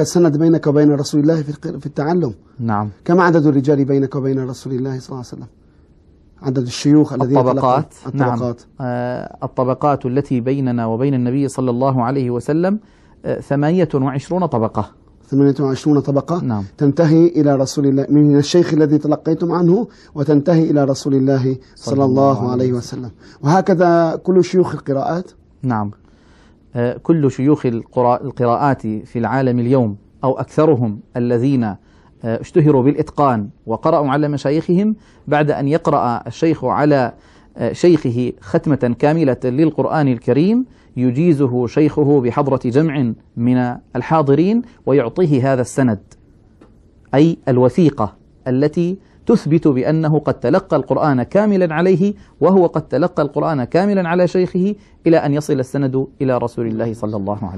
سند بينك وبين رسول الله في التعلم نعم كم عدد الرجال بينك وبين رسول الله صلى الله عليه وسلم عدد الشيوخ الذين الطبقات الطبقات نعم آه الطبقات التي بيننا وبين النبي صلى الله عليه وسلم آه 28 طبقة 28 طبقة نعم. تنتهي إلى رسول الله من الشيخ الذي تلقيتم عنه وتنتهي إلى رسول الله صلى, صلى الله, الله عليه وسلم وهكذا كل شيوخ القراءات نعم آه، كل شيوخ القراءات في العالم اليوم أو أكثرهم الذين آه، اشتهروا بالإتقان وقرأوا على مشايخهم بعد أن يقرأ الشيخ على آه، شيخه ختمة كاملة للقرآن الكريم يجيزه شيخه بحضرة جمع من الحاضرين ويعطيه هذا السند أي الوثيقة التي تثبت بأنه قد تلقى القرآن كاملا عليه وهو قد تلقى القرآن كاملا على شيخه إلى أن يصل السند إلى رسول الله صلى الله عليه وسلم